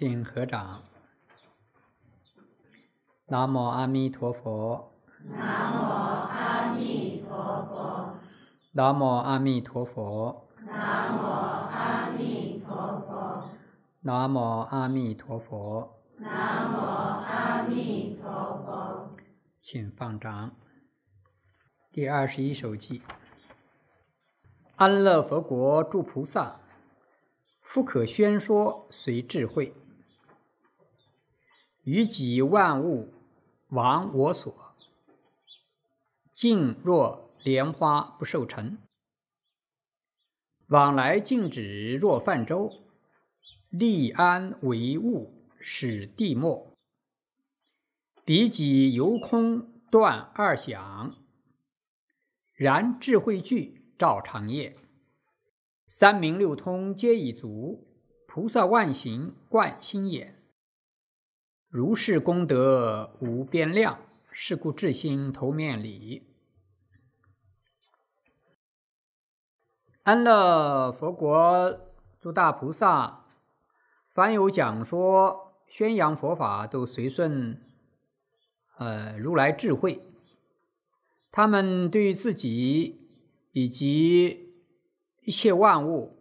请合掌。南无阿弥陀佛。南无阿弥陀佛。南无阿弥陀佛。南无阿弥陀佛。南无阿弥陀佛。南无阿弥陀佛。请放掌。第二十一首偈：安乐佛国诸菩萨，复可宣说随智慧。于己万物亡我所，静若莲花不受尘；往来静止若泛舟，立安为物使地没。彼己由空断二想，然智慧聚照长夜；三明六通皆已足，菩萨万行贯心眼。如是功德无边量，是故智心头面礼，安乐佛国诸大菩萨，凡有讲说宣扬佛法，都随顺，呃，如来智慧。他们对于自己以及一切万物，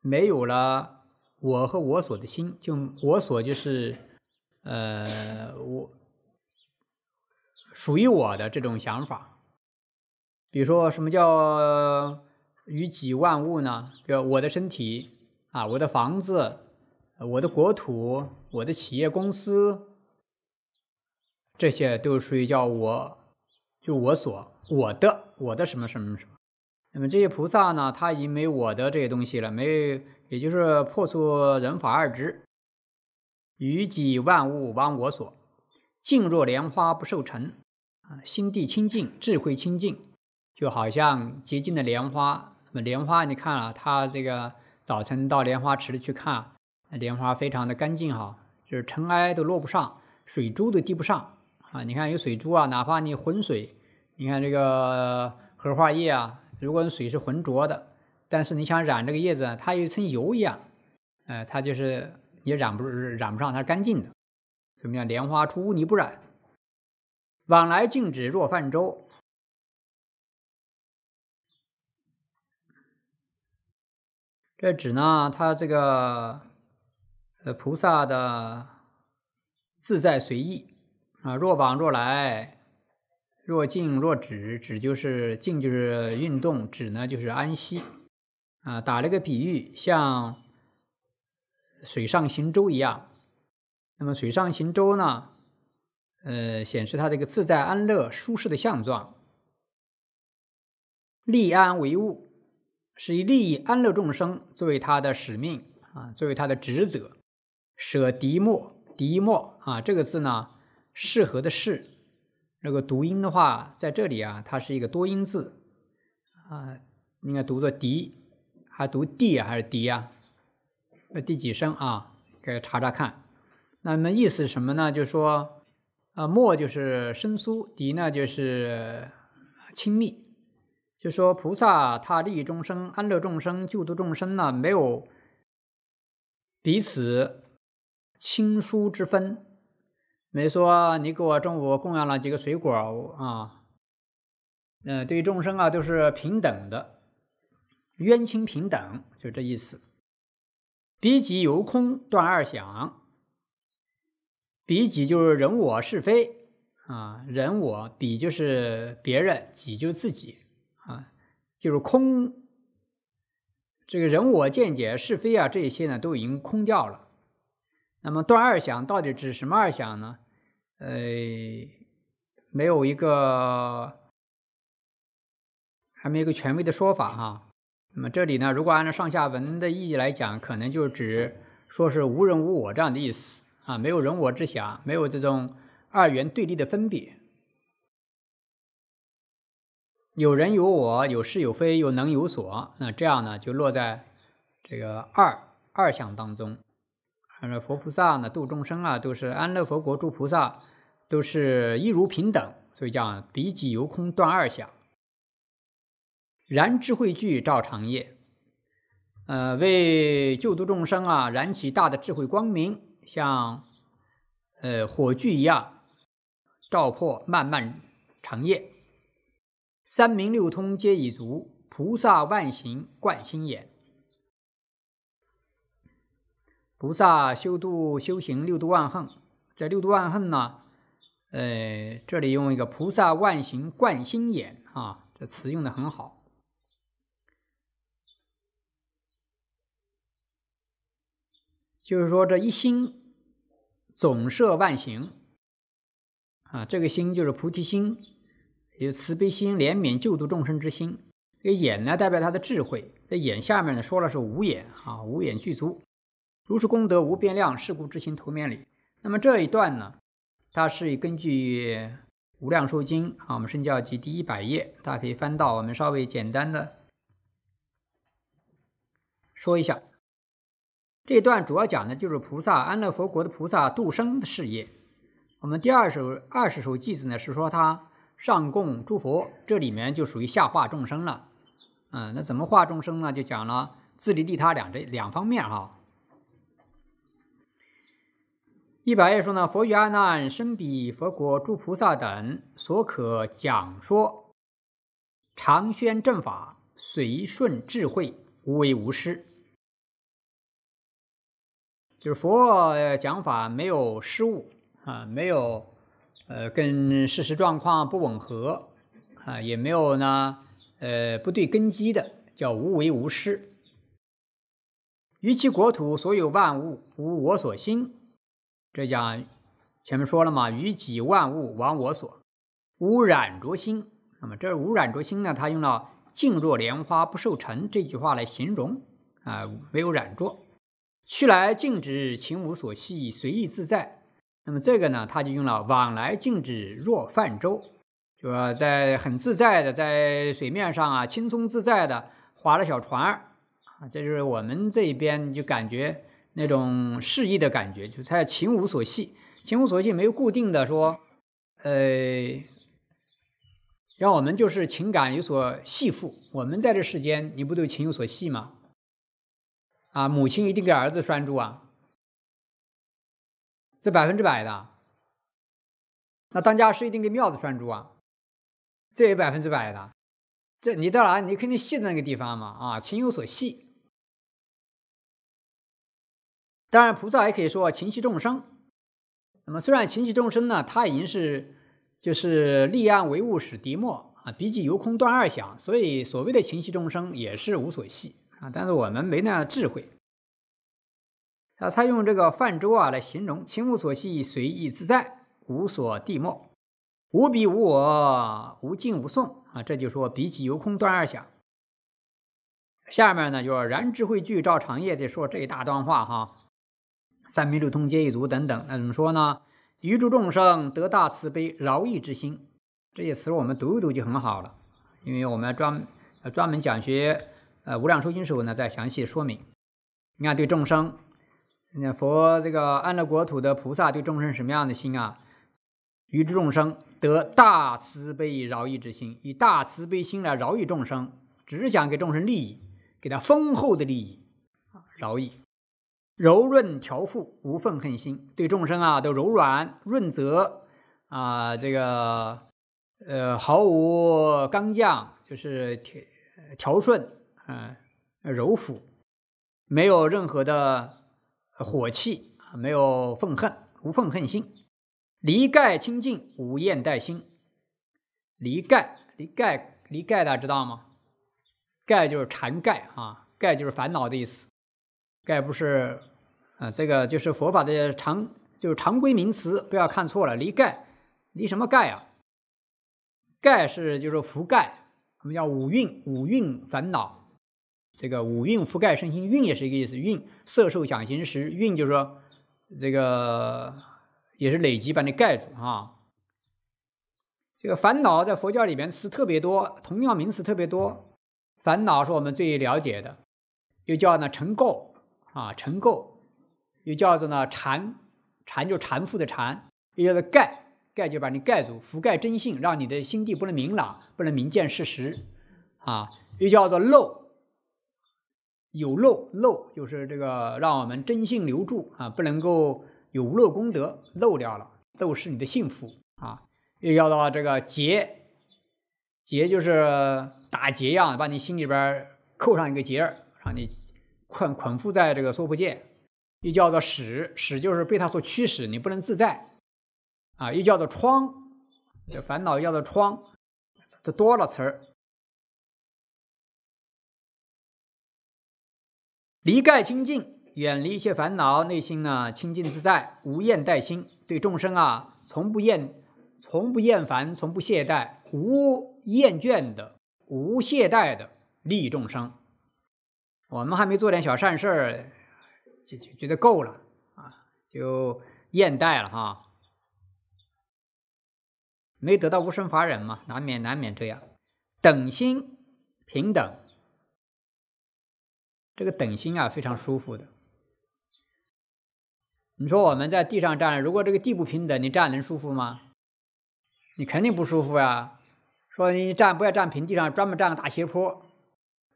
没有了我和我所的心，就我所就是。呃，我属于我的这种想法，比如说什么叫与己万物呢？比如我的身体啊，我的房子，我的国土，我的企业公司，这些都属于叫我，就我所我的，我的什么什么什么。那么这些菩萨呢，他已经没我的这些东西了，没，也就是破除人法二执。于己万物忘我所，静若莲花不受尘。啊，心地清净，智慧清净，就好像洁净的莲花。那么莲花，你看啊，它这个早晨到莲花池里去看，莲花非常的干净哈，就是尘埃都落不上，水珠都滴不上啊。你看有水珠啊，哪怕你浑水，你看这个荷花叶啊，如果水是浑浊的，但是你想染这个叶子，它有一层油一样，呃，它就是。也染不染不上，它是干净的。什么叫莲花出污泥不染？往来静止若泛舟。这指呢，它这个呃，菩萨的自在随意啊，若往若来，若静若止，止就是静，就是运动；止呢就是安息啊。打了个比喻，像。水上行舟一样，那么水上行舟呢？呃，显示它的一个自在安乐、舒适的相状。利安为物，是以利益安乐众生作为他的使命啊，作为他的职责。舍敌莫敌莫啊，这个字呢，适合的适，那个读音的话，在这里啊，它是一个多音字啊，应该读作敌，还读地还是敌呀？呃，第几声啊？给查查看。那么意思什么呢？就是说，呃，莫就是生疏，敌呢就是亲密。就说菩萨他利益众生、安乐众生、救度众生呢，没有彼此亲疏之分。没说，你给我中午供养了几个水果啊？嗯，对于众生啊，都是平等的，冤亲平等，就这意思。比己由空断二想，比己就是人我是非啊，人我比就是别人己就是自己啊，就是空这个人我见解是非啊，这些呢都已经空掉了。那么断二想到底指什么二想呢？呃，没有一个，还没有一个权威的说法哈。那么这里呢，如果按照上下文的意义来讲，可能就指说是无人无我这样的意思啊，没有人我之想，没有这种二元对立的分别。有人有我，有是有非，有能有所。那这样呢，就落在这个二二相当中。那佛菩萨呢，度众生啊，都是安乐佛国诸菩萨，都是一如平等，所以叫彼己由空断二相。燃智慧炬，照长夜。呃，为救度众生啊，燃起大的智慧光明，像呃火炬一样，照破漫漫长夜。三明六通皆已足，菩萨万行贯心眼。菩萨修度修行六度万恨，这六度万恨呢，呃，这里用一个菩萨万行贯心眼啊，这词用的很好。就是说，这一心总摄万行啊，这个心就是菩提心，有慈悲心、怜悯救度众生之心。这眼呢，代表他的智慧，在眼下面呢说了是无眼啊，无眼具足，如是功德无变量，是故知心头面里。那么这一段呢，它是根据《无量寿经》啊，我们《圣教集》第一百页，大家可以翻到，我们稍微简单的说一下。这段主要讲的就是菩萨安乐佛国的菩萨度生的事业。我们第二首二十首偈子呢，是说他上供诸佛，这里面就属于下化众生了。嗯，那怎么化众生呢？就讲了自利利他两这两方面哈。一百页说呢，佛与阿难生彼佛国诸菩萨等所可讲说，常宣正法，随顺智慧，无为无失。就是佛讲法没有失误啊，没有，呃，跟事实状况不吻合啊，也没有呢，呃，不对根基的，叫无为无失。于其国土所有万物无我所心，这讲前面说了嘛，于己万物亡我所，无染着心。那么这无染着心呢，他用了静若莲花不受尘这句话来形容啊，没有染着。去来静止，情无所系，随意自在。那么这个呢，他就用了往来静止若泛舟，就说在很自在的在水面上啊，轻松自在的划着小船儿啊，这就是我们这一边就感觉那种适意的感觉，就是他情无所系，情无所系没有固定的说，呃，让我们就是情感有所系缚。我们在这世间，你不都情有所系吗？啊，母亲一定给儿子拴住啊，这百分之百的。那当家是一定给庙子拴住啊，这也百分之百的。这你到哪，你肯定系在那个地方嘛啊，情有所系。当然，菩萨也可以说情系众生。那么，虽然情系众生呢，它已经是就是立案唯物使敌末啊，笔记由空断二想，所以所谓的情系众生也是无所系。啊！但是我们没那样的智慧。啊，他用这个泛舟啊来形容，情无所系，随意自在，无所地莫，无彼无我，无进无送啊！这就说比起由空断二想。下面呢，就是然智慧聚照长夜的说这一大段话哈。三明六通皆一足等等，那怎么说呢？于诸众生得大慈悲饶益之心，这些词我们读一读就很好了，因为我们要专专门讲学。呃，无量寿经时候呢，再详细说明。你看，对众生，那佛这个安乐国土的菩萨对众生什么样的心啊？于诸众生得大慈悲饶益之心，以大慈悲心来饶益众生，只想给众生利益，给他丰厚的利益饶益，柔润调护，无愤恨心，对众生啊都柔软润泽啊，这个呃毫无刚犟，就是调调顺。嗯，柔抚，没有任何的火气没有愤恨，无愤恨心，离盖清净，无厌怠心。离盖，离盖，离盖大家知道吗？盖就是缠盖啊，盖就是烦恼的意思。盖不是啊，这个就是佛法的常，就是常规名词，不要看错了。离盖，离什么盖啊？盖是就是覆盖，我们叫五蕴，五蕴烦恼。这个五蕴覆盖身心，蕴也是一个意思。蕴色受想行识，蕴就是说这个也是累积把你盖住啊。这个烦恼在佛教里边词特别多，同样名词特别多。烦恼是我们最了解的，又叫呢尘垢啊，尘垢又叫做呢缠，缠就缠缚的缠，又叫做盖，盖就把你盖住，覆盖真性，让你的心地不能明朗，不能明见事实啊，又叫做漏。有漏漏就是这个，让我们真性留住啊，不能够有漏功德漏掉了，漏是你的幸福啊。又要到这个结，结就是打结呀，把你心里边扣上一个结儿，让你捆捆缚在这个娑婆界。又叫做使，使就是被它所驱使，你不能自在啊。又叫做窗，烦恼叫做窗，这多了词儿。离盖清净，远离一切烦恼，内心呢清净自在，无厌怠心，对众生啊，从不厌，从不厌烦，从不懈怠，无厌倦的，无懈怠的利众生。我们还没做点小善事儿，就就觉得够了啊，就厌怠了哈。没得到无生法忍嘛，难免难免这样，等心平等。这个等心啊，非常舒服的。你说我们在地上站，如果这个地不平等，你站能舒服吗？你肯定不舒服呀。说你站不要站平地上，专门站个大斜坡，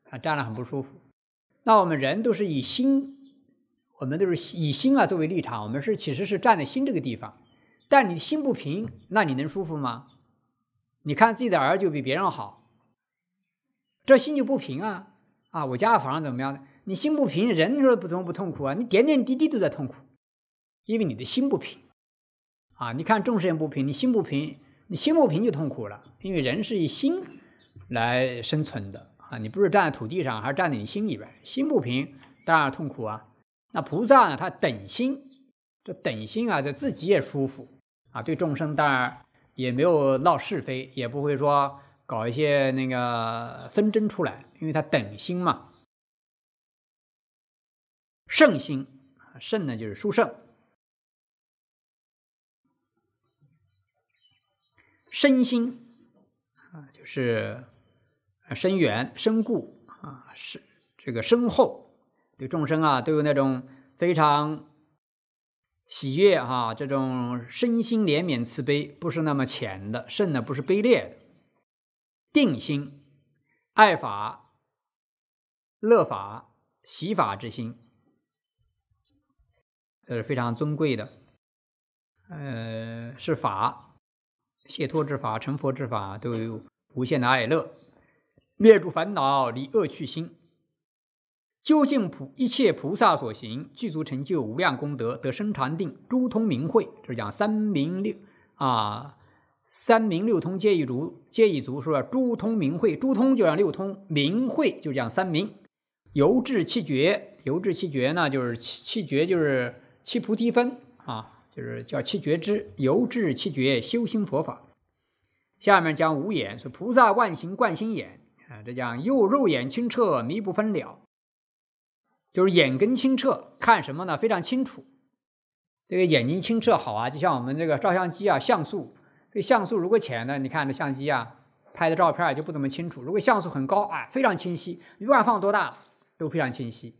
啊，站了很不舒服。那我们人都是以心，我们都是以心啊作为立场，我们是其实是站在心这个地方。但你心不平，那你能舒服吗？你看自己的儿子比别人好，这心就不平啊！啊，我家的房怎么样？你心不平，人说不怎么不痛苦啊？你点点滴滴都在痛苦，因为你的心不平啊！你看众生也不平，你心不平，你心不平就痛苦了。因为人是以心来生存的啊！你不是站在土地上，还是站在你心里边。心不平，当然痛苦啊！那菩萨呢？他等心，这等心啊，这自己也舒服啊，对众生当然也没有闹是非，也不会说搞一些那个纷争出来，因为他等心嘛。圣心，圣呢就是殊胜，身心啊就是深远深固啊，是这个深厚，对众生啊都有那种非常喜悦啊，这种身心怜悯慈悲，不是那么浅的，圣呢不是卑劣的，定心爱法、乐法、喜法之心。这是非常尊贵的，呃，是法，解脱之法，成佛之法，都有无限的爱乐，灭诸烦恼，离恶去心，究竟普一切菩萨所行，具足成就无量功德，得生禅定，诸通明慧，这是讲三明六啊，三明六通皆一足，皆一足是吧？诸通明慧，诸通就让六通明慧，就讲三明，由智气绝，由智气绝呢，就是气绝，就是。七菩提分啊，就是叫七觉之，由治七觉修心佛法。下面讲五眼，说菩萨万行贯心眼啊，这讲又肉眼清澈，迷不分了，就是眼根清澈，看什么呢？非常清楚。这个眼睛清澈好啊，就像我们这个照相机啊，像素。这像素如果浅呢，你看这相机啊，拍的照片就不怎么清楚。如果像素很高啊，非常清晰，不管放多大都非常清晰。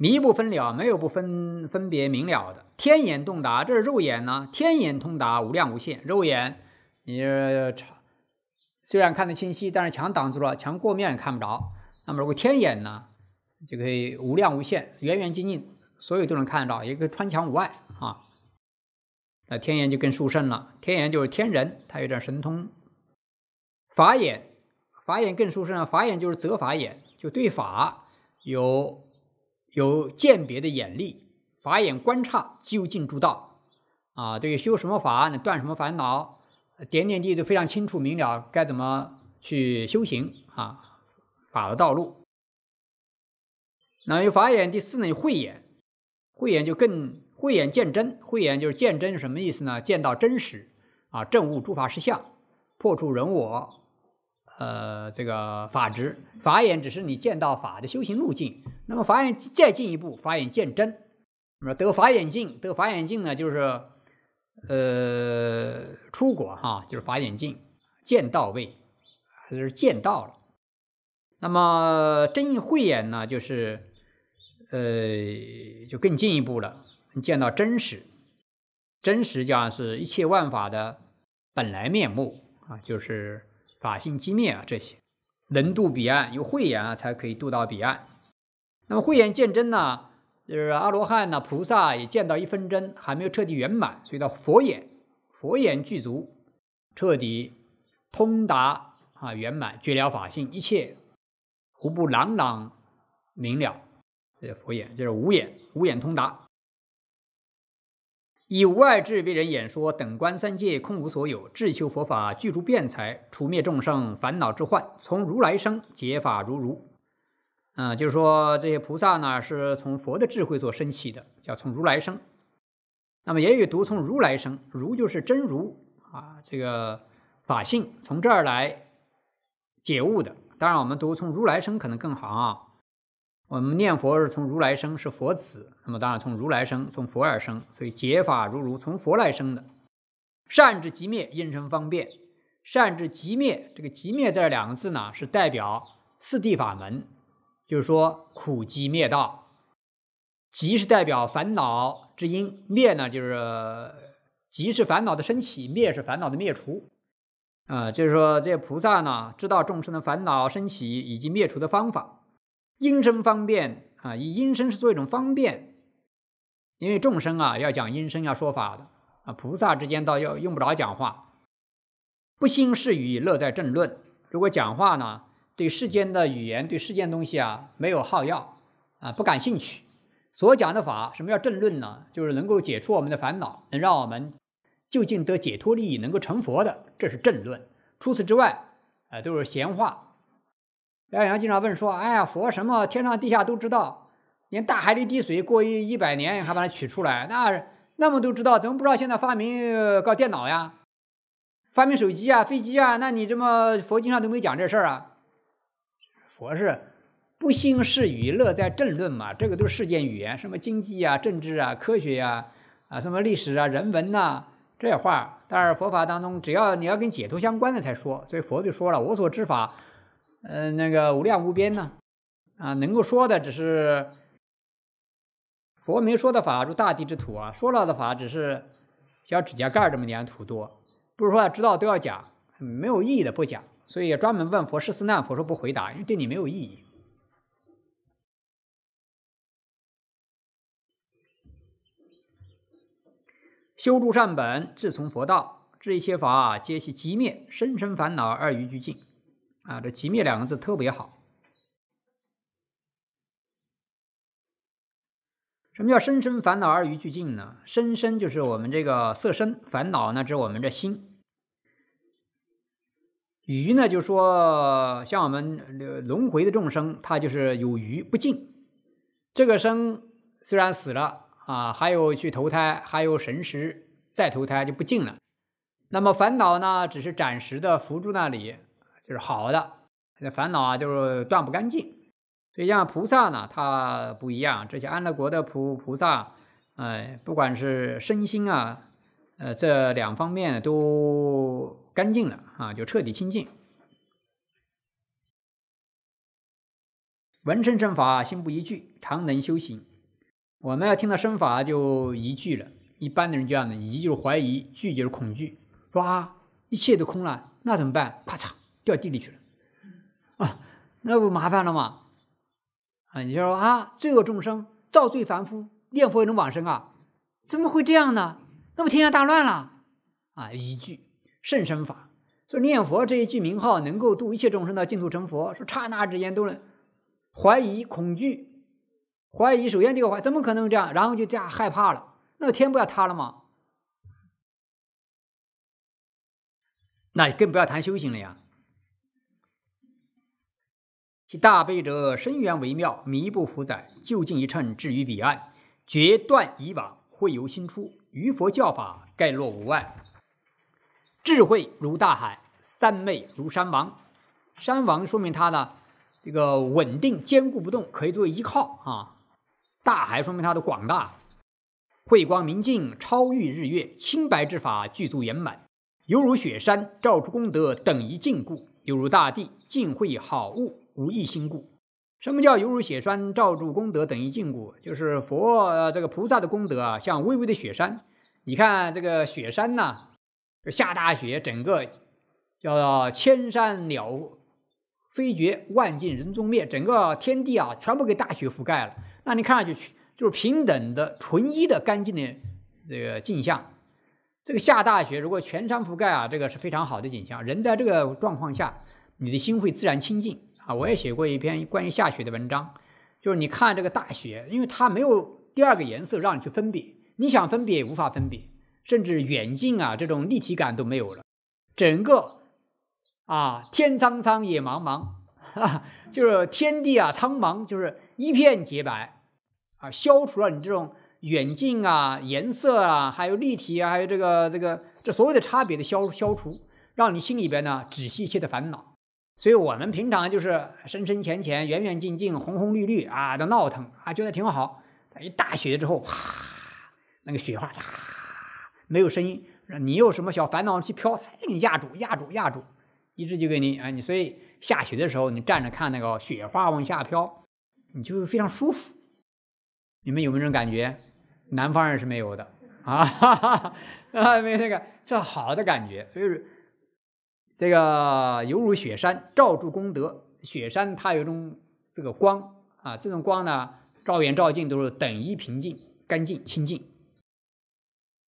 迷不分了，没有不分分别明了的。天眼洞达，这是肉眼呢？天眼通达无量无限，肉眼你虽然看得清晰，但是墙挡住了，墙过面也看不着。那么如果天眼呢，就可以无量无限，远远近近，所有都能看到，也可以穿墙无碍啊。那天眼就更殊胜了。天眼就是天人，他有点神通。法眼，法眼更殊胜，法眼就是则法眼，就对法有。有鉴别的眼力，法眼观察究竟诸道啊，对于修什么法、断什么烦恼，点点滴滴都非常清楚明了，该怎么去修行啊？法的道路。那有法眼，第四呢有慧眼，慧眼就更慧眼见真，慧眼就是见真什么意思呢？见到真实啊，证悟诸法实相，破除人我。呃，这个法执法眼只是你见到法的修行路径，那么法眼再进一步，法眼见真，那么得法眼净，得法眼净呢，就是呃出国哈，就是法眼净见到位，就是见到了。那么真慧眼呢，就是呃就更进一步了，见到真实，真实讲是一切万法的本来面目啊，就是。法性寂灭啊，这些能渡彼岸，有慧眼啊才可以渡到彼岸。那么慧眼见真呢，就是阿罗汉呢，菩萨也见到一分真，还没有彻底圆满，所以叫佛眼。佛眼具足，彻底通达啊，圆满绝了法性，一切无不朗朗明了。这佛眼就是五眼，五眼通达。以无碍智为人演说，等观三界，空无所有；智求佛法，具足辩才，除灭众生烦恼之患。从如来生，解法如如。嗯，就是说这些菩萨呢，是从佛的智慧所升起的，叫从如来生。那么也有读从如来生，如就是真如啊，这个法性从这儿来解悟的。当然，我们读从如来生可能更好啊。我们念佛是从如来生，是佛子。那么当然从如来生，从佛而生，所以解法如如，从佛来生的。善至极灭，因生方便；善至极灭，这个极灭这两个字呢，是代表四谛法门，就是说苦集灭道。集是代表烦恼之因，灭呢就是集是烦恼的升起，灭是烦恼的灭除。啊，就是说这菩萨呢知道众生的烦恼升起以及灭除的方法。音声方便啊，以音声是做一种方便，因为众生啊要讲音声要说法的啊，菩萨之间倒要用不着讲话。不兴是语，乐在正论。如果讲话呢，对世间的语言、对世间东西啊没有好要啊不感兴趣，所讲的法，什么叫正论呢？就是能够解除我们的烦恼，能让我们就近得解脱利益，能够成佛的，这是正论。除此之外，啊，都是闲话。梁小阳经常问说：“哎呀，佛什么天上地下都知道，连大海里滴水过一一百年还把它取出来，那那么都知道，怎么不知道现在发明搞电脑呀，发明手机啊、飞机啊？那你这么佛经上都没讲这事儿啊？佛是不兴事语，乐在正论嘛，这个都是世间语言，什么经济啊、政治啊、科学呀，啊什么历史啊、人文呐这话。但是佛法当中，只要你要跟解脱相关的才说，所以佛就说了：我所知法。”嗯，那个无量无边呢，啊，能够说的只是佛没说的法如大地之土啊，说了的法只是小指甲盖这么点土多，不是说知道都要讲，没有意义的不讲。所以专门问佛是四难，佛说不回答，因为对你没有意义。修诸善本，自从佛道，这一切法皆系极灭，生生烦恼，二愚俱尽。啊，这即灭两个字特别好。什么叫生生烦恼而余俱尽呢？生生就是我们这个色身，烦恼呢指我们这心。余呢，就说像我们轮回的众生，他就是有余不尽。这个生虽然死了啊，还有去投胎，还有神识再投胎就不尽了。那么烦恼呢，只是暂时的浮住那里。就是好的，那烦恼啊，就是断不干净。所以像菩萨呢，他不一样，这些安乐国的菩菩萨，哎，不管是身心啊，呃，这两方面都干净了啊，就彻底清净。闻身正法，心不疑惧，常能修行。我们要听到身法就疑惧了，一般的人这样的，疑就是怀疑，惧就是恐惧，说啊，一切都空了，那怎么办？啪嚓！掉地里去了啊，那不麻烦了吗？啊，你就说啊，罪恶众生造罪凡夫，念佛也能往生啊？怎么会这样呢？那么天下大乱了啊！一句圣身法，说念佛这一句名号能够度一切众生到净土成佛。说刹那之间都能怀疑、恐惧、怀疑，首先这个怀怎么可能这样？然后就这样害怕了，那天不要塌了吗？那更不要谈修行了呀！其大悲者，生缘微妙，弥不福载，就近一乘，置于彼岸，决断以往，会由心出。于佛教法，概落无外。智慧如大海，三昧如山王。山王说明他呢，这个稳定坚固不动，可以作为依靠啊。大海说明它的广大。慧光明镜，超越日月，清白之法具足圆满，犹如雪山照出功德，等一净故，犹如大地净会好物。无意心故，什么叫犹如雪山罩住功德等于禁锢？就是佛这个菩萨的功德啊，像巍巍的雪山。你看这个雪山呐，下大雪，整个叫千山鸟飞绝，万径人踪灭，整个天地啊，全部给大雪覆盖了。那你看上去就是平等的、纯一的、干净的这个镜像。这个下大雪，如果全山覆盖啊，这个是非常好的景象。人在这个状况下，你的心会自然清净。啊，我也写过一篇关于下雪的文章，就是你看这个大雪，因为它没有第二个颜色让你去分别，你想分别也无法分别，甚至远近啊这种立体感都没有了，整个啊天苍苍野茫茫，就是天地啊苍茫，就是一片洁白啊，消除了你这种远近啊颜色啊还有立体啊，还有这个这个这所有的差别的消消除，让你心里边呢只细一切的烦恼。所以我们平常就是深深浅浅、远远近近、红红绿绿啊，都闹腾啊，觉得挺好。一大雪之后，啪，那个雪花，嚓，没有声音。你有什么小烦恼去飘，它给你压住、压住、压住，一直就给你啊。你所以下雪的时候，你站着看那个雪花往下飘，你就非常舒服。你们有没有这种感觉？南方人是没有的啊，哈哈，啊，没有那个这好的感觉。所以。这个犹如雪山照诸功德，雪山它有一种这个光啊，这种光呢，照远照近都是等一平静、干净、清净。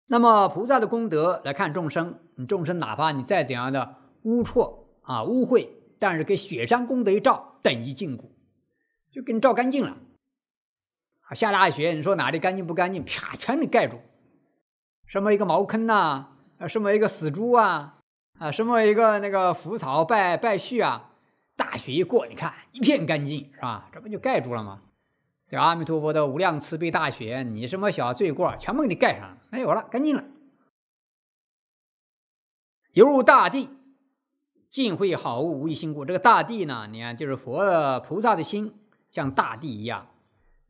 那么菩萨的功德来看众生，你众生哪怕你再怎样的污龊啊、污秽，但是给雪山功德一照，等一净骨，就给你照干净了啊。下大雪，你说哪里干净不干净？啪，全给盖住。什么一个茅坑呐，什么一个死猪啊。啊，什么一个那个浮草败败絮啊！大雪一过，你看一片干净，是吧？这不就盖住了吗？所阿弥陀佛的无量慈悲大雪，你什么小罪过，全部给你盖上，没有了，干净了。犹如大地，尽慧好物无一心故。这个大地呢，你看就是佛菩萨的心，像大地一样，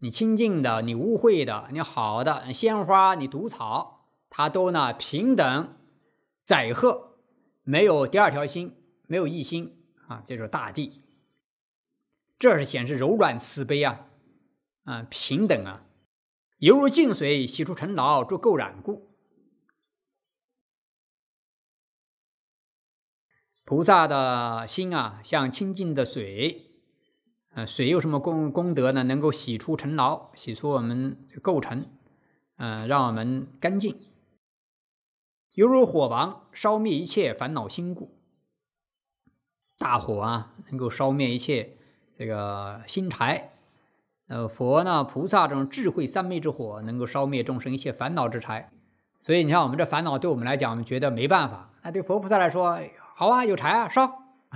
你清净的，你污秽的，你好的鲜花，你毒草，它都呢平等载荷。没有第二条心，没有一心啊，就是大地。这是显示柔软慈悲啊，啊，平等啊，犹如净水洗出尘劳，诸垢染故。菩萨的心啊，像清净的水，啊，水有什么功功德呢？能够洗出尘劳，洗出我们垢尘，嗯，让我们干净。犹如火王烧灭一切烦恼心故，大火啊，能够烧灭一切这个心柴。呃，佛呢，菩萨这种智慧三昧之火，能够烧灭众生一切烦恼之柴。所以你看，我们这烦恼对我们来讲，我们觉得没办法。那对佛菩萨来说，好啊，有柴啊，烧。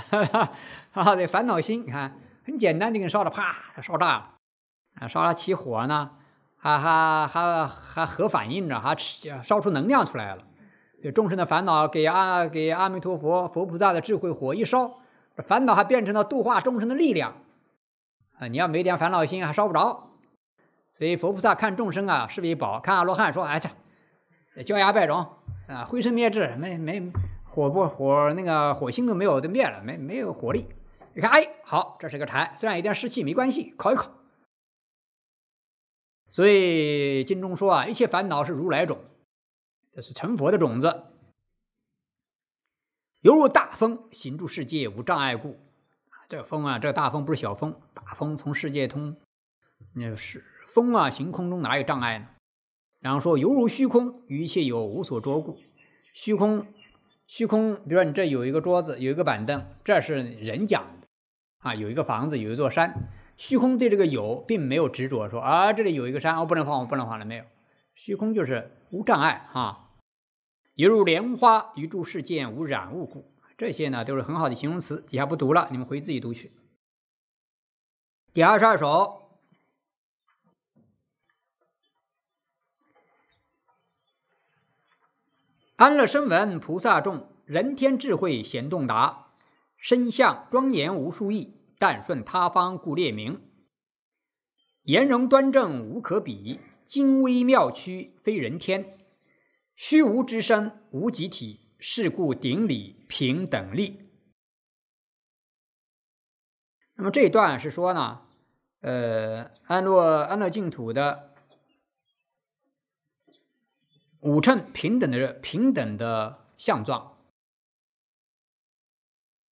啊，这烦恼心，你看，很简单就给你烧了，啪，它烧炸了啊，烧了起火呢，还还还还核反应着，还烧出能量出来了。这众生的烦恼，给阿给阿弥陀佛佛菩萨的智慧火一烧，这烦恼还变成了度化众生的力量啊！你要没点烦恼心，还烧不着。所以佛菩萨看众生啊，视为宝；看阿罗汉说：“哎呀，焦芽败种啊，灰身灭智，没没火不火那个火星都没有，都灭了，没没有火力。”你看，哎，好，这是个柴，虽然有点湿气，没关系，烤一烤。所以经中说啊，一切烦恼是如来种。这是成佛的种子，犹如大风行住世界无障碍故。这风啊，这大风不是小风，大风从世界通，那是风啊，行空中哪有障碍呢？然后说，犹如虚空，一切有无所着故。虚空，虚空，比如说你这有一个桌子，有一个板凳，这是人讲的啊，有一个房子，有一座山。虚空对这个有并没有执着，说啊，这里有一个山，我不能放，我不能放了，没有。虚空就是无障碍啊。犹如莲花，于诸世界无染物故。这些呢都是很好的形容词，底下不读了，你们回自己读去。第二十二首，安乐声闻菩萨众，人天智慧咸洞达，身相庄严无数亿，但顺他方故列名。言容端正无可比，精微妙曲非人天。虚无之身，无集体，是故顶礼平等力。那么这一段是说呢，呃，安乐安乐净土的五乘平等的平等的相状。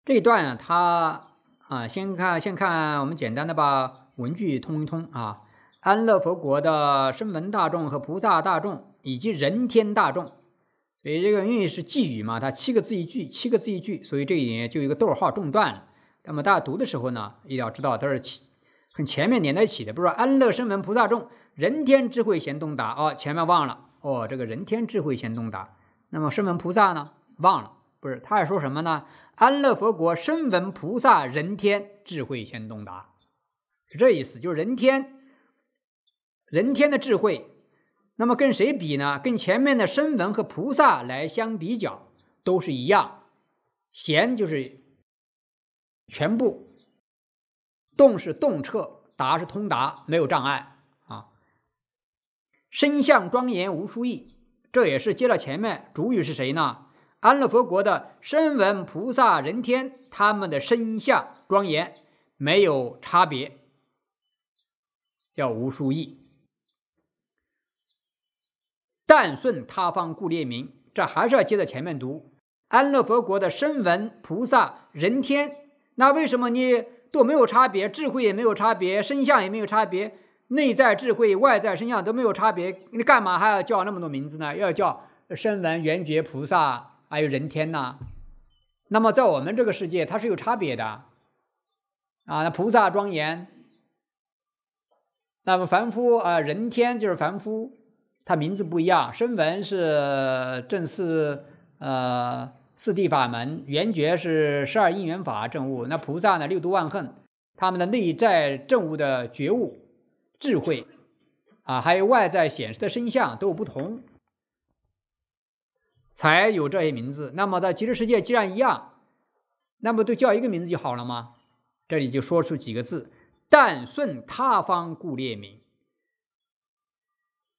这一段它啊，先看先看，我们简单的把文句通一通啊。安乐佛国的声闻大众和菩萨大众。以及人天大众，所以这个因为是寄语嘛，它七个字一句，七个字一句，所以这里就有一个逗号中断了。那么大家读的时候呢，一定要知道它是起很前面连在一起的，不是说安乐生闻菩萨众，人天智慧贤动达哦，前面忘了哦，这个人天智慧贤动达，那么生闻菩萨呢忘了，不是，他还说什么呢？安乐佛国生闻菩萨，人天智慧贤动达，是这意思，就是人天，人天的智慧。那么跟谁比呢？跟前面的声闻和菩萨来相比较，都是一样。贤就是全部，动是动彻，达是通达，没有障碍啊。身相庄严无殊异，这也是接了前面。主语是谁呢？安乐佛国的声闻菩萨、人天，他们的身相庄严没有差别，叫无殊异。但顺他方故列名，这还是要接着前面读。安乐佛国的声闻菩萨、人天，那为什么你都没有差别，智慧也没有差别，身相也没有差别，内在智慧、外在身相都没有差别，你干嘛还要叫那么多名字呢？要叫声闻、缘觉、菩萨，还有人天呐。那么在我们这个世界，它是有差别的啊。那菩萨庄严，那么凡夫啊，人天就是凡夫。他名字不一样，声闻是正四，呃，四地法门；，圆觉是十二因缘法正悟。那菩萨呢，六度万恨，他们的内在正悟的觉悟、智慧，啊，还有外在显示的身相都有不同，才有这些名字。那么在极乐世界既然一样，那么都叫一个名字就好了吗？这里就说出几个字：，但顺他方故列名。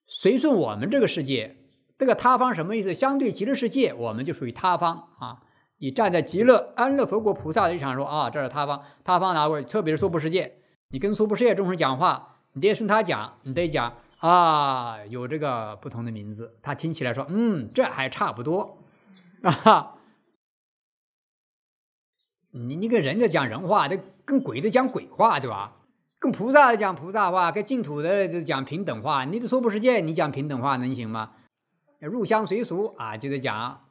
随顺我们这个世界，这个他方什么意思？相对极乐世界，我们就属于他方啊！你站在极乐、安乐佛国菩萨的立场说啊，这是他方，他方哪位？特别是娑婆世界，你跟娑婆世界众生讲话，你得顺他讲，你得讲啊，有这个不同的名字，他听起来说，嗯，这还差不多啊！你你跟人家讲人话，得跟鬼子讲鬼话，对吧？跟菩萨讲菩萨话，跟净土的就讲平等话。你都说不世界，你讲平等话能行吗？入乡随俗啊，就得讲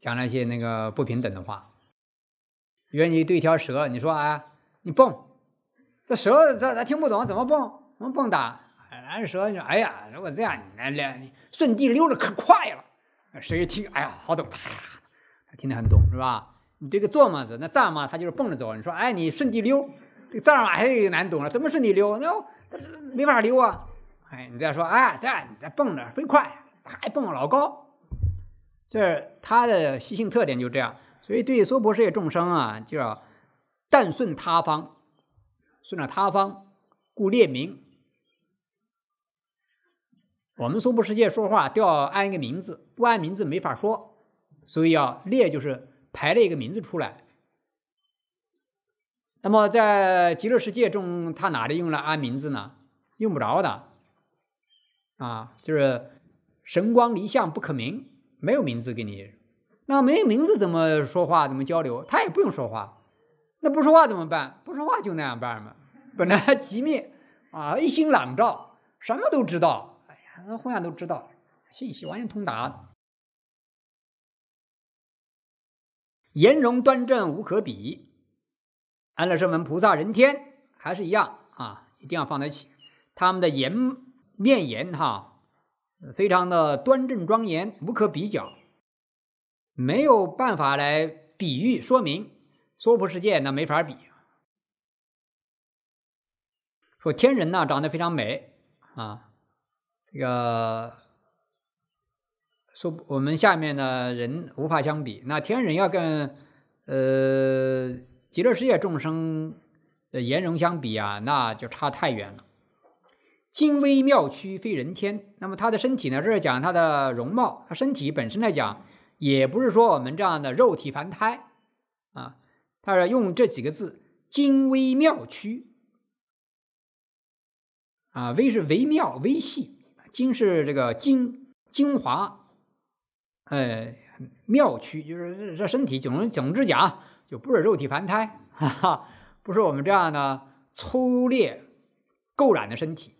讲那些那个不平等的话。比如你对一条蛇，你说啊，你蹦，这蛇这咱听不懂，怎么蹦？怎么蹦哒？那蛇你说，哎呀，如果这样，你来顺地溜的可快了。蛇一听，哎呀，好懂，听得很懂是吧？你这个坐嘛子，那站嘛，它就是蹦着走。你说，哎，你顺地溜。这藏马还难懂了，怎么是你溜？那没法溜啊！哎，你再说，哎，这你再蹦着飞快，还蹦老高，这它的习性特点就这样。所以对娑婆世界众生啊，就要但顺他方，顺着他方故列名。我们娑婆世界说话都要按一个名字，不按名字没法说，所以要列，就是排列一个名字出来。那么在极乐世界中，他哪里用了安名字呢？用不着的，啊，就是神光离相不可名，没有名字给你。那没有名字怎么说话？怎么交流？他也不用说话。那不说话怎么办？不说话就那样办嘛。本来极灭啊，一心朗照，什么都知道。哎呀，那互相都知道，信息完全通达。颜容端正无可比。安乐圣门菩萨、人天还是一样啊，一定要放在一起。他们的颜面颜哈，非常的端正庄严，无可比较，没有办法来比喻说明。娑婆世界那没法比，说天人呐长得非常美啊，这个说我们下面的人无法相比。那天人要跟呃。极乐世界众生的颜容相比啊，那就差太远了。精微妙躯非人天，那么他的身体呢？这是讲他的容貌，他身体本身来讲，也不是说我们这样的肉体凡胎啊。他说用这几个字：精微妙躯啊，微是微妙微细，精是这个精精华，哎，妙躯就是这身体，总总之讲。就不是肉体凡胎，哈哈，不是我们这样的粗劣垢染的身体，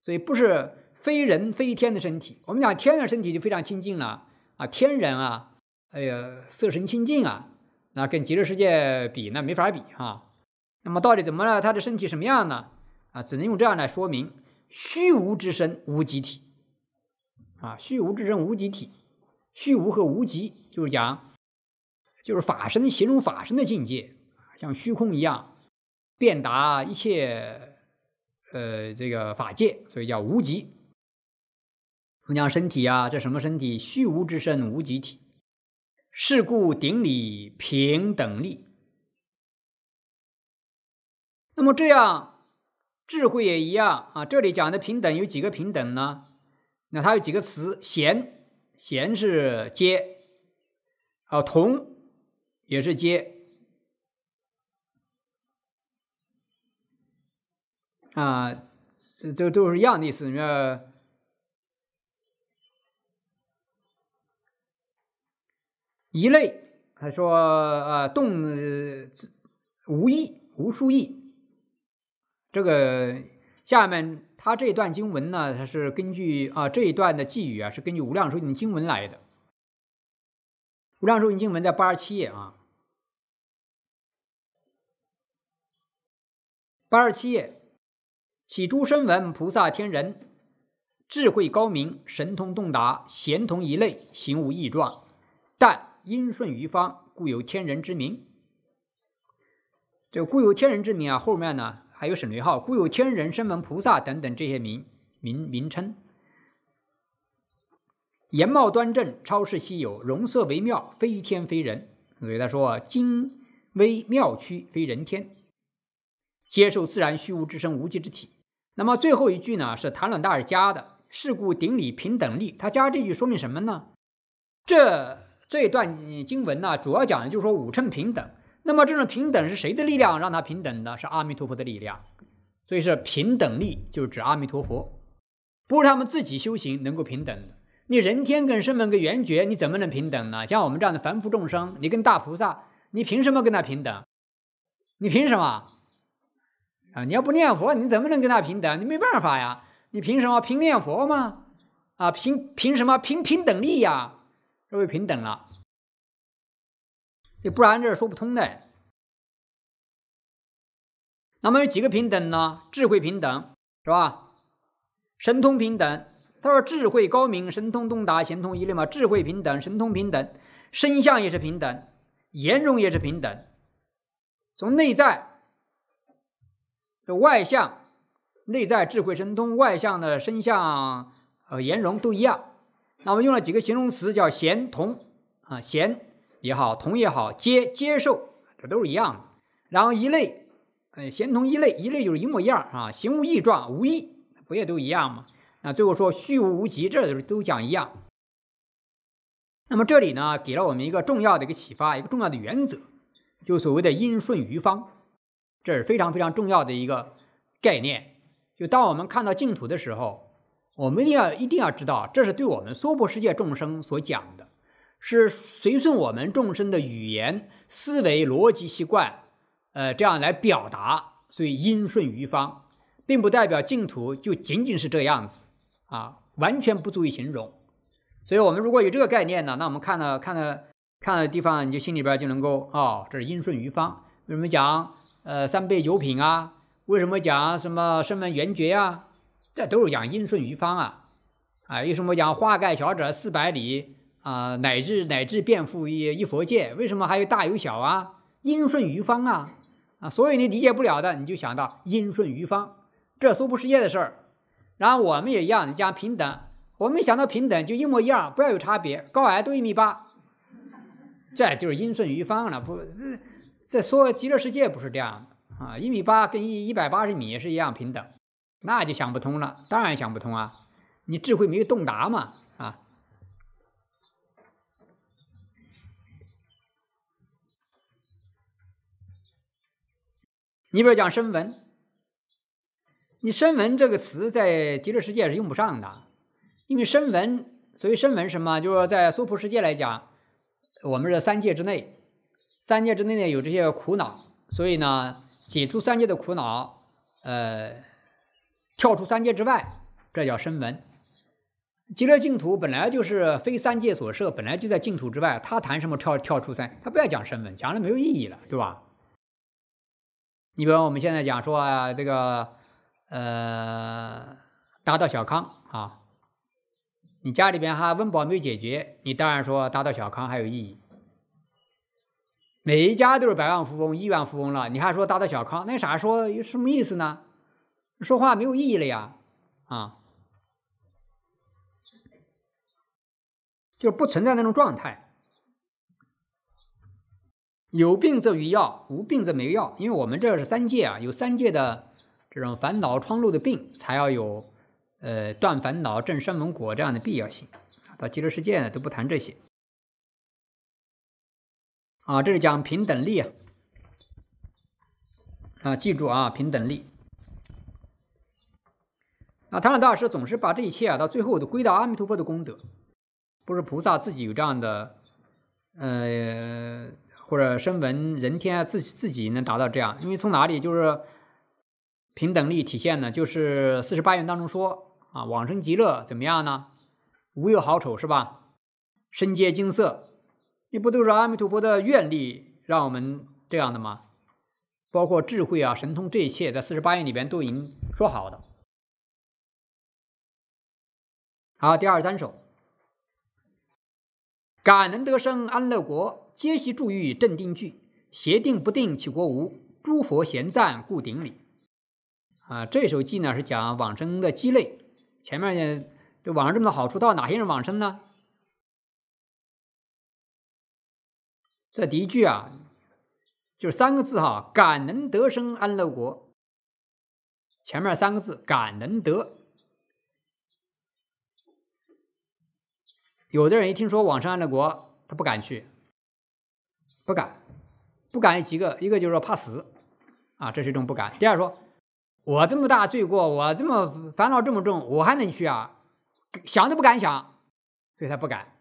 所以不是非人非天的身体。我们讲天的身体就非常清净了啊，天人啊，哎呀，色神清净啊，那跟极乐世界比那没法比啊。那么到底怎么了？他的身体什么样呢？啊，只能用这样来说明：虚无之身，无极体啊。虚无之身，无极体。虚无和无极就是讲。就是法身，形容法身的境界，像虚空一样，遍达一切，呃，这个法界，所以叫无极。我们讲身体啊，这什么身体？虚无之身，无极体。是故顶礼平等力。那么这样，智慧也一样啊。这里讲的平等有几个平等呢？那它有几个词？贤贤是接，啊，同。也是接啊，这这都是一样的意思。里一类，他说啊，动无义，无数义。这个下面他这一段经文呢，它是根据啊这一段的寄语啊，是根据《无量寿经》经文来的，《无量寿经》经文在八十七页啊。八十七页，起诸声闻菩萨天人，智慧高明，神通洞达，贤同一类，行无异状，但因顺于方，故有天人之名。这个“故有天人之名”啊，后面呢还有省略号，故有天人、声闻菩萨等等这些名名名称。颜貌端正，超世稀有，容色微妙，非天非人。所以他说：“精微妙区，非人天。”接受自然虚无之身无极之体。那么最后一句呢？是谭卵大尔加的，是故顶礼平等力。他加这句说明什么呢？这这一段经文呢，主要讲的就是说五乘平等。那么这种平等是谁的力量让他平等呢？是阿弥陀佛的力量。所以是平等力，就是指阿弥陀佛，不是他们自己修行能够平等的。你人天跟声闻跟缘觉，你怎么能平等呢？像我们这样的凡夫众生，你跟大菩萨，你凭什么跟他平等？你凭什么？你要不念佛，你怎么能跟他平等？你没办法呀！你凭什么？凭念佛吗？啊，凭凭什么？凭平等力呀！这就平等了，要不然这说不通的。那么有几个平等呢？智慧平等，是吧？神通平等。他说：“智慧高明，神通通达，神通一类嘛。”智慧平等，神通平等，身相也是平等，言容也是平等，从内在。外相、内在智慧神通，外相的身相、呃颜容都一样。那我们用了几个形容词，叫贤同啊，贤也好，同也好，接接受，这都是一样的。然后一类，呃，贤同一类，一类就是一模一样啊，形无异状，无异，不也都一样吗？那最后说虚无无极，这都是都讲一样。那么这里呢，给了我们一个重要的一个启发，一个重要的原则，就所谓的因顺于方。这是非常非常重要的一个概念。就当我们看到净土的时候，我们一定要一定要知道，这是对我们娑婆世界众生所讲的，是随顺我们众生的语言、思维、逻辑习惯，呃，这样来表达。所以，音顺于方，并不代表净土就仅仅是这样子啊，完全不足以形容。所以，我们如果有这个概念呢，那我们看到看到看到的地方，你就心里边就能够哦，这是音顺于方。为什么讲？呃，三倍九品啊？为什么讲什么身份缘觉啊？这都是讲因顺于方啊！啊，为什么讲化盖小者四百里啊？乃至乃至遍覆一一佛界，为什么还有大有小啊？因顺于方啊！啊，所以你理解不了的，你就想到因顺于方，这殊不世界的事儿。然后我们也一样，你讲平等，我们想到平等就一模一样，不要有差别，高矮都一米八，这就是因顺于方了，不是。在说极乐世界不是这样的啊，一米八跟一一百八十米是一样平等，那就想不通了，当然想不通啊，你智慧没有洞达嘛啊。你比如讲声闻，你声闻这个词在极乐世界是用不上的，因为声闻，所以声闻什么，就是说在娑婆世界来讲，我们这三界之内。三界之内呢有这些苦恼，所以呢，解除三界的苦恼，呃，跳出三界之外，这叫声闻。极乐净土本来就是非三界所设，本来就在净土之外。他谈什么跳跳出三，他不要讲声闻，讲了没有意义了，对吧？你比如我们现在讲说这个，呃，达到小康啊，你家里边哈温饱没解决，你当然说达到小康还有意义。每一家都是百万富翁、亿万富翁了，你还说达到小康，那啥说有什么意思呢？说话没有意义了呀！啊，就不存在那种状态。有病则于药，无病则没药，因为我们这是三界啊，有三界的这种烦恼疮漏的病，才要有呃断烦恼、正生门果这样的必要性到极乐世界呢，都不谈这些。啊，这是讲平等力啊，啊，记住啊，平等力啊。唐老大师总是把这一切啊，到最后都归到阿弥陀佛的功德，不是菩萨自己有这样的，呃，或者声闻人天自自己能达到这样。因为从哪里就是平等力体现呢？就是四十八愿当中说啊，往生极乐怎么样呢？无有好丑是吧？身皆金色。你不都是阿弥陀佛的愿力让我们这样的吗？包括智慧啊、神通，这一切在四十八愿里边都已经说好的。好，第二三首，感恩得生安乐国，皆悉注于正定具，邪定不定，其国无。诸佛咸赞故顶礼。啊，这首偈呢是讲往生的积累，前面这往生这么多好处，到哪些人往生呢？这第一句啊，就是三个字哈：“感能得生安乐国。”前面三个字“感能得”，有的人一听说往生安乐国，他不敢去，不敢，不敢有几个，一个就是说怕死啊，这是一种不敢；第二说，我这么大罪过，我这么烦恼这么重，我还能去啊？想都不敢想，所以他不敢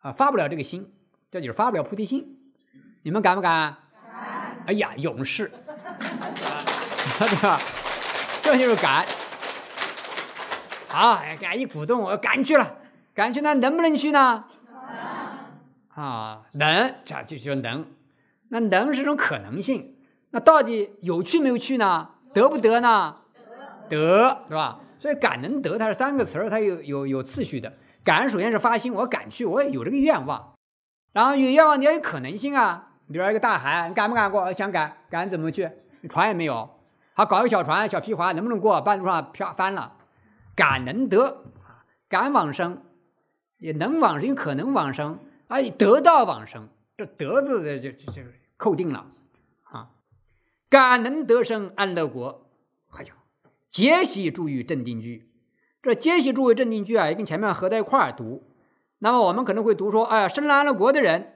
啊，发不了这个心，这就是发不了菩提心。你们敢不敢？敢！哎呀，勇士！这就是敢好，敢一鼓动，我敢去了，敢去那能不能去呢？啊，能！这就叫能。那能是种可能性。那到底有去没有去呢？得不得呢？得，是吧？所以敢能得，它是三个词儿，它有有有次序的。敢首先是发心，我敢去，我也有这个愿望。然后有愿望，你要有可能性啊。里比如一个大海，你敢不敢过？想敢，敢怎么去？船也没有，好搞个小船、小皮划，能不能过？半路上漂翻了，敢能得敢往生，也能往生，可能往生，哎，得到往生，这得字的就就就扣定了啊，敢能得生安乐国，还有皆喜住于镇定居，这皆喜住于镇定居啊，也跟前面合在一块儿读。那么我们可能会读说，哎，生了安乐国的人。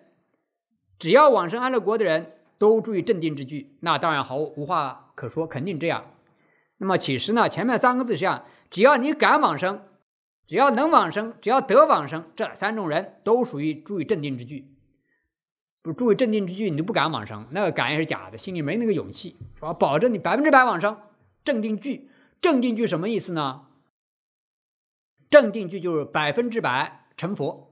只要往生安乐国的人都注意镇定之句，那当然毫无话可说，肯定这样。那么其实呢，前面三个字实际上，只要你敢往生，只要能往生，只要得往生，这三种人都属于注意镇定之句。不注意镇定之句，你都不敢往生，那个敢也是假的，心里没那个勇气，我保证你百分之百往生。镇定句，镇定句什么意思呢？镇定句就是百分之百成佛，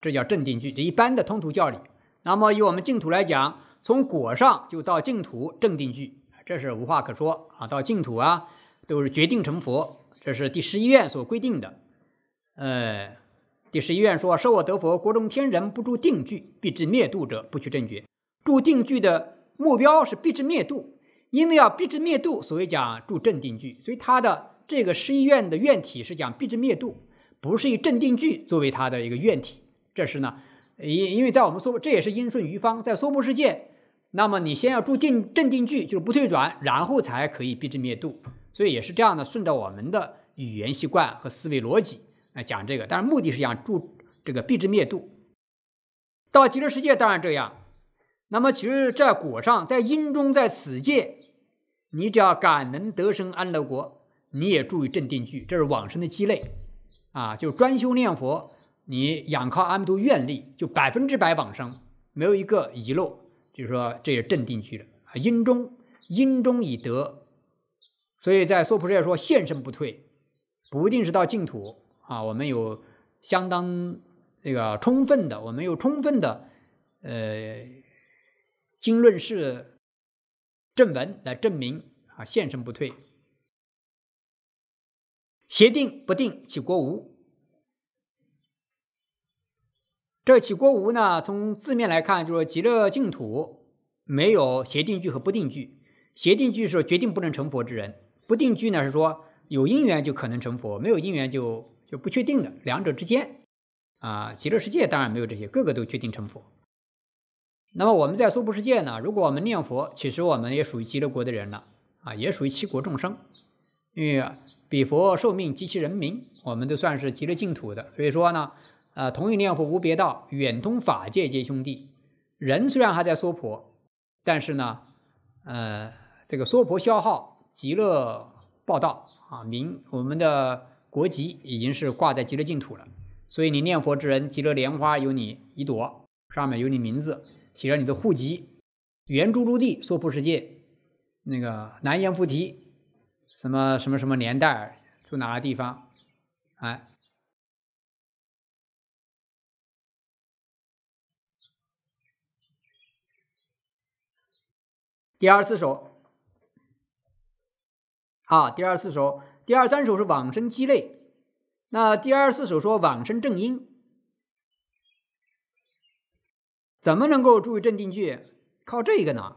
这叫镇定句。这一般的通途教理。那么，以我们净土来讲，从果上就到净土正定句，这是无话可说啊。到净土啊，都是决定成佛，这是第十一愿所规定的。呃，第十一愿说：“设我得佛，国中天人不住定聚，必至灭度者，不取正觉。住定聚的目标是必至灭度，因为要必至灭度，所以讲住正定聚。所以他的这个十一愿的愿体是讲必至灭度，不是以正定聚作为他的一个愿体。这是呢。因因为在我们娑这也是因顺于方，在娑婆世界，那么你先要住定镇定句，就是不退转，然后才可以避之灭度，所以也是这样的，顺着我们的语言习惯和思维逻辑来讲这个，但是目的是想住这个避之灭度。到极乐世界当然这样，那么其实，在果上，在因中，在此界，你只要感能得生安乐国，你也注意镇定句，这是往生的积累啊，就专修念佛。你仰靠阿弥陀愿力，就百分之百往生，没有一个遗漏。就是说，这是正定聚了啊。因中因中以得，所以在婆世界说现身不退，不一定是到净土啊。我们有相当这个充分的，我们有充分的呃经论是正文来证明啊，现身不退，邪定不定，其国无。这起国无呢？从字面来看，就是极乐净土没有邪定句和不定句。邪定句是决定不能成佛之人，不定句呢是说有因缘就可能成佛，没有因缘就就不确定的。两者之间啊，极乐世界当然没有这些，个个都确定成佛。那么我们在娑婆世界呢？如果我们念佛，其实我们也属于极乐国的人了啊，也属于七国众生，因为彼佛受命及其人民，我们都算是极乐净土的。所以说呢。啊，同于念佛无别道，远通法界皆兄弟。人虽然还在娑婆，但是呢，呃，这个娑婆消耗极乐报道啊。名我们的国籍已经是挂在极乐净土了。所以你念佛之人，极乐莲花有你一朵，上面有你名字，起了你的户籍、圆珠珠地、娑婆世界、那个南洋菩提，什么什么什么年代住哪个地方，哎。第二四首，啊，第二四首，第二三首是往生鸡肋。那第二四首说往生正因，怎么能够注意镇定句？靠这个呢？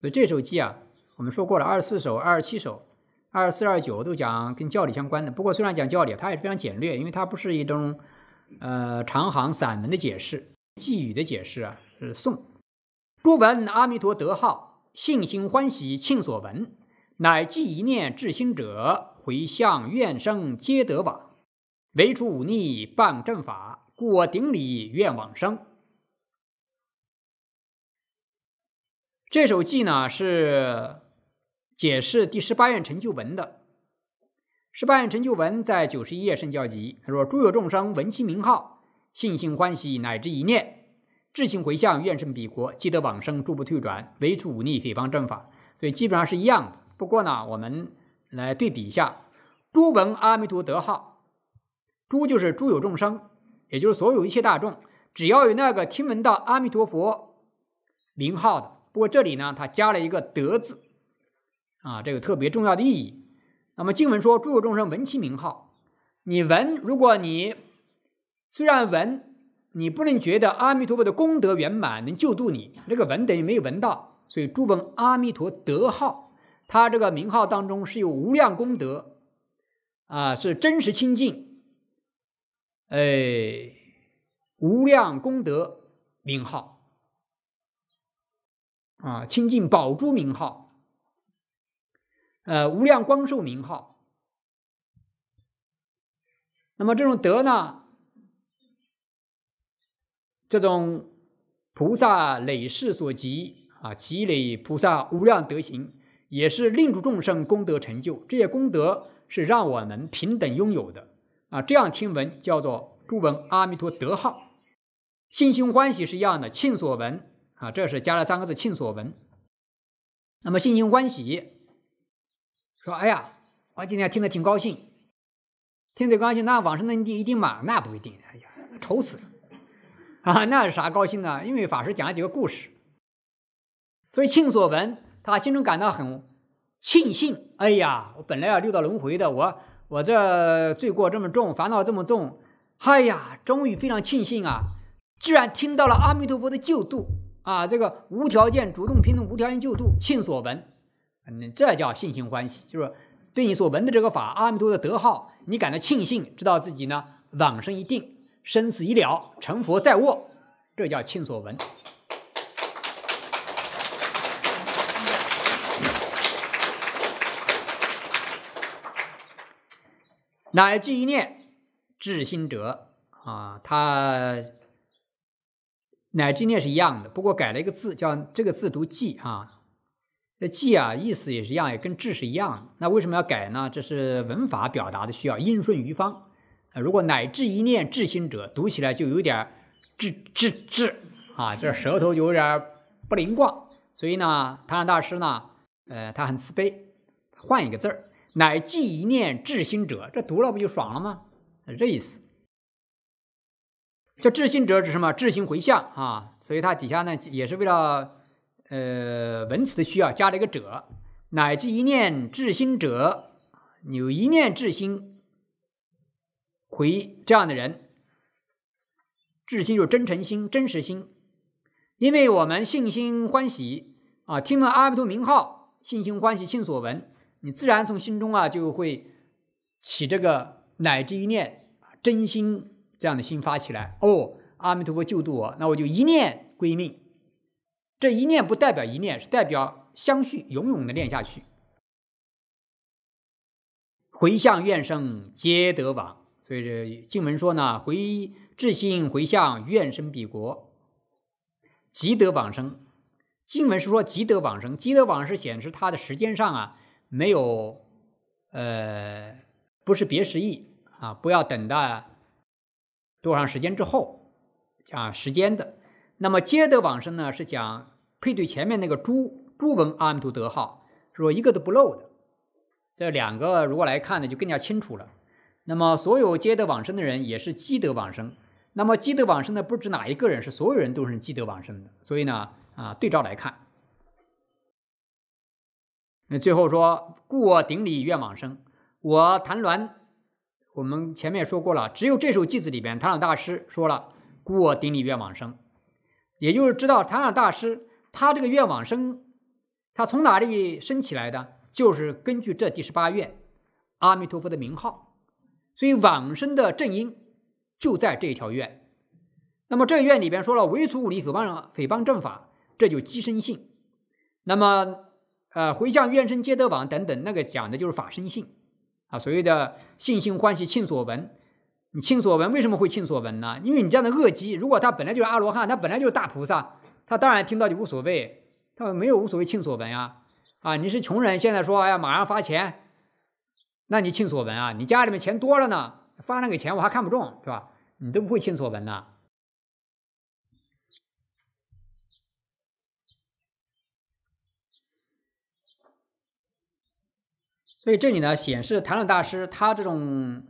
所以这首偈啊，我们说过了，二十四首、二十七首、二十四、二十九都讲跟教理相关的。不过虽然讲教理，它也是非常简略，因为它不是一种呃长行散文的解释。寄语的解释啊，是宋，诸闻阿弥陀德号，信心欢喜庆所闻，乃寄一念至心者，回向愿生皆得往。唯除忤逆谤正法，故我顶礼愿往生。这首偈呢，是解释第十八愿成就文的。十八愿成就文在九十一页《圣教集》，他说：“诸有众生闻其名号。”信心欢喜，乃至一念智行回向，愿生彼国，即得往生，诸不退转，唯除忤逆诽谤正法。所以基本上是一样的。不过呢，我们来对比一下：诸闻阿弥陀德号，诸就是诸有众生，也就是所有一切大众，只要有那个听闻到阿弥陀佛名号的。不过这里呢，它加了一个“德”字，啊，这个特别重要的意义。那么经文说，诸有众生闻其名号，你闻，如果你。虽然闻，你不能觉得阿弥陀佛的功德圆满能救度你，那个闻等于没有闻到。所以，诸闻阿弥陀德号，他这个名号当中是有无量功德，啊，是真实清净，哎，无量功德名号，啊，清净宝珠名号，呃，无量光寿名号。那么这种德呢？这种菩萨累世所集啊，积累菩萨无量德行，也是令诸众生功德成就。这些功德是让我们平等拥有的啊。这样听闻叫做诸闻阿弥陀德号，信心欢喜是一样的。庆所闻啊，这是加了三个字“庆所闻”。那么信心欢喜，说：“哎呀，我今天听得挺高兴，听得高兴，那往生能定一定吗？那不一定。哎呀，愁死了。” 啊，那是啥高兴呢？因为法师讲了几个故事，所以庆所闻，他心中感到很庆幸。哎呀，我本来要六道轮回的，我我这罪过这么重，烦恼这么重，哎呀，终于非常庆幸啊！居然听到了阿弥陀佛的救度啊，这个无条件、主动平等、无条件救度，庆所闻，嗯，这叫信心欢喜，就是对你所闻的这个法，阿弥陀的德号，你感到庆幸，知道自己呢往生一定。生死已了，成佛在握，这叫清所闻。乃至一念至心者啊，他乃至一念是一样的，不过改了一个字，叫这个字读“寂”啊。这“寂”啊，意思也是一样，也跟“智是一样的。那为什么要改呢？这是文法表达的需要，应顺于方。如果乃至一念至心者，读起来就有点至至至啊，这舌头有点不灵光。所以呢，唐山大师呢，呃，他很慈悲，换一个字儿，乃至一念至心者，这读了不就爽了吗？这意思。这至心者指什么？至心回向啊。所以他底下呢，也是为了呃文词的需要，加了一个者，乃至一念至心者，有一念至心。回这样的人，至心就是真诚心、真实心，因为我们信心欢喜啊，听闻阿弥陀名号，信心欢喜信所闻，你自然从心中啊就会起这个乃至一念真心这样的心发起来。哦，阿弥陀佛救度我，那我就一念归命。这一念不代表一念，是代表相续永永的念下去。回向愿生皆得往。所以这经文说呢，回智心回向愿生彼国，即得往生。经文是说即得往生，即得往是显示他的时间上啊，没有呃，不是别时意啊，不要等待多长时间之后啊，时间的。那么皆得往生呢，是讲配对前面那个诸诸文阿弥陀德号，说一个都不漏的。这两个如果来看呢，就更加清楚了。那么，所有皆得往生的人也是积德往生。那么，积德往生的不止哪一个人，是所有人都是积德往生的。所以呢，啊，对照来看，那最后说，故我顶礼愿往生。我谭鸾，我们前面说过了，只有这首偈子里边，谭老大师说了，故我顶礼愿往生。也就是知道谭老大师他这个愿往生，他从哪里升起来的？就是根据这第十八愿，阿弥陀佛的名号。所以往生的正因就在这一条愿，那么这愿里边说了，唯除五力诽谤诽谤正法，这就机生性。那么，呃，回向愿生皆得往等等，那个讲的就是法生性啊。所谓的信心欢喜庆所闻，你庆所闻为什么会庆所闻呢？因为你这样的恶机，如果他本来就是阿罗汉，他本来就是大菩萨，他当然听到就无所谓，他没有无所谓庆所闻呀。啊，你是穷人，现在说哎呀，马上发钱。那你亲所闻啊，你家里面钱多了呢，发那个钱我还看不中是吧？你都不会亲所闻呢。所以这里呢，显示谭老大师他这种，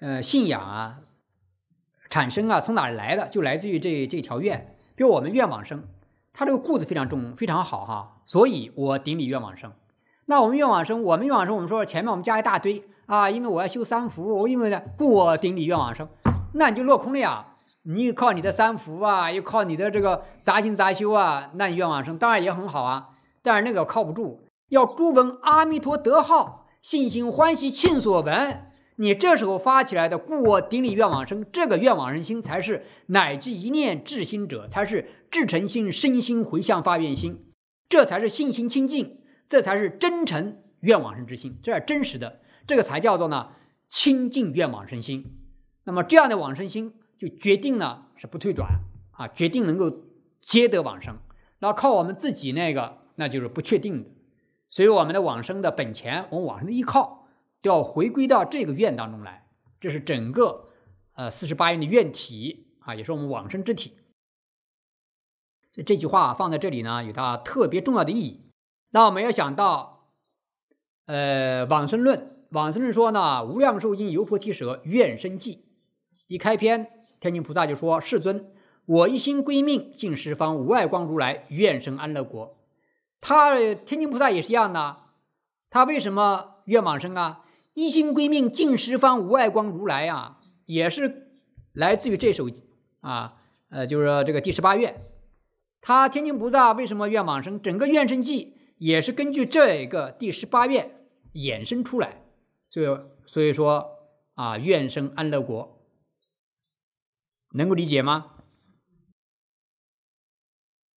呃，信仰啊，产生啊，从哪里来的？就来自于这这条愿，比如我们愿往生，他这个故子非常重，非常好哈，所以我顶礼愿往生。那我们愿往生，我们愿往生，我们说前面我们加一大堆啊，因为我要修三福，因为呢，故我顶礼愿往生，那你就落空了呀。你又靠你的三福啊，又靠你的这个杂行杂修啊，那你愿往生当然也很好啊，但是那个靠不住。要诸闻阿弥陀德号，信心欢喜庆所闻，你这时候发起来的故我顶礼愿往生，这个愿往生心才是乃至一念至心者，才是至诚心，身心回向发愿心，这才是信心清净。这才是真诚愿往生之心，这是真实的，这个才叫做呢清净愿往生心。那么这样的往生心，就决定呢是不退转啊，决定能够皆得往生。那靠我们自己那个，那就是不确定的。所以我们的往生的本钱，我们往生的依靠，要回归到这个愿当中来。这是整个呃四十八愿的愿体啊，也是我们往生之体。这句话放在这里呢，有它特别重要的意义。那我们要想到，呃，《往生论》《往生论》说呢，无量寿经由菩提舌愿生记。一开篇，天津菩萨就说：“世尊，我一心归命尽十方无碍光如来，愿生安乐国。”他天津菩萨也是一样的。他为什么愿往生啊？一心归命尽十方无碍光如来啊，也是来自于这首啊，呃，就是这个第十八愿。他天津菩萨为什么愿往生？整个《愿生记》。也是根据这一个第十八愿衍生出来，所以所以说啊，愿生安乐国，能够理解吗？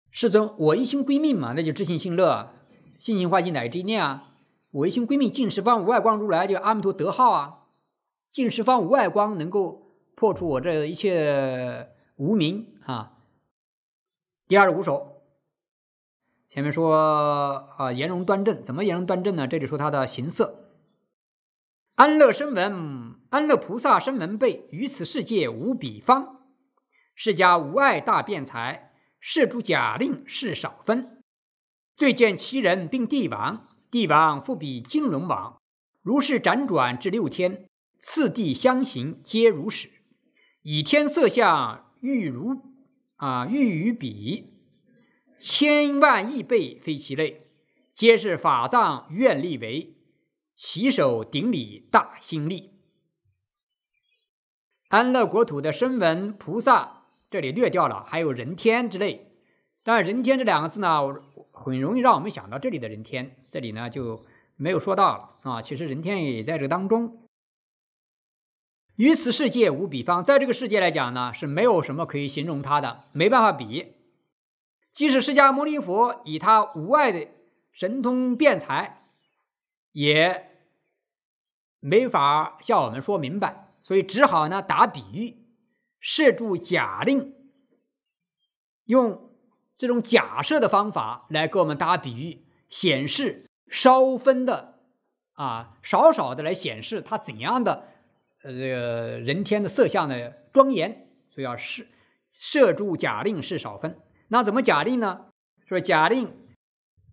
世尊，我一心归命嘛，那就知行信乐，信行化尽乃至念啊，我一心归命尽十方无外光如来，就阿弥陀德号啊，尽十方无外光能够破除我这一切无明啊。第二十五首。前面说啊，颜容端正，怎么颜容端正呢？这里说他的形色。安乐生闻，安乐菩萨生闻被于此世界无比方，世家无爱大辩才，设诸假令是少分，最见其人并帝王，帝王复比金轮王，如是辗转至六天，次第相行皆如是，以天色相欲如啊欲与彼。千万亿倍非其类，皆是法藏愿力为起手顶礼大心力，安乐国土的声闻菩萨，这里略掉了，还有人天之类。但“人天”这两个字呢，很容易让我们想到这里的人天，这里呢就没有说到了啊。其实“人天”也在这个当中。于此世界无比方，在这个世界来讲呢，是没有什么可以形容它的，没办法比。即使释迦牟尼佛以他无碍的神通辩才，也没法向我们说明白，所以只好呢打比喻，设住假令，用这种假设的方法来给我们打比喻，显示稍分的啊，少少的来显示他怎样的呃这个人天的色相的庄严，所以要设设住假令是少分。那怎么假定呢？说假定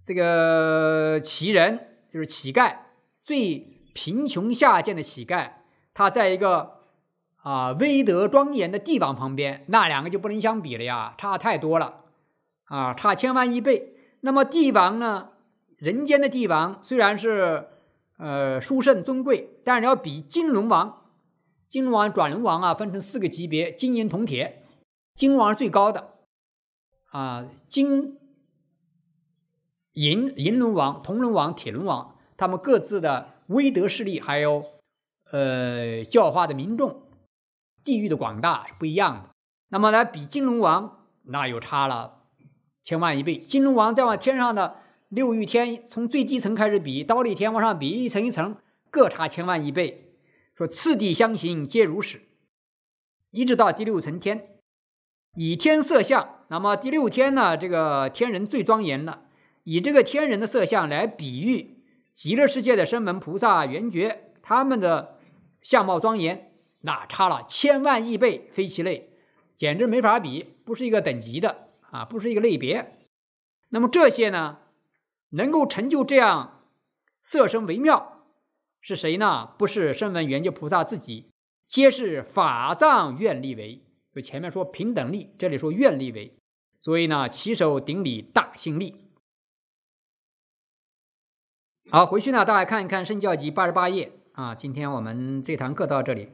这个乞人就是乞丐，最贫穷下贱的乞丐，他在一个啊威德庄严的帝王旁边，那两个就不能相比了呀，差太多了啊，差千万亿倍。那么帝王呢？人间的帝王虽然是呃殊胜尊贵，但是要比金龙王、金龙王转轮王啊，分成四个级别：金、银、铜、铁，金龙王是最高的。啊，金、银、银龙王、铜龙王、铁龙王，他们各自的威德势力，还有呃教化的民众，地域的广大是不一样的。那么来比金龙王，那又差了千万一倍。金龙王再往天上的六欲天，从最低层开始比，刀立天往上比，一层一层各差千万一倍。说次第相行，皆如是，一直到第六层天。以天色相，那么第六天呢？这个天人最庄严了，以这个天人的色相来比喻极乐世界的声闻菩萨、圆觉他们的相貌庄严，那差了千万亿倍非其类，简直没法比，不是一个等级的啊，不是一个类别。那么这些呢，能够成就这样色身微妙是谁呢？不是声闻圆觉菩萨自己，皆是法藏愿力为。就前面说平等利，这里说愿力为，所以呢，起手顶礼大兴利。好，回去呢，大家看一看《圣教集》八十八页啊。今天我们这堂课到这里。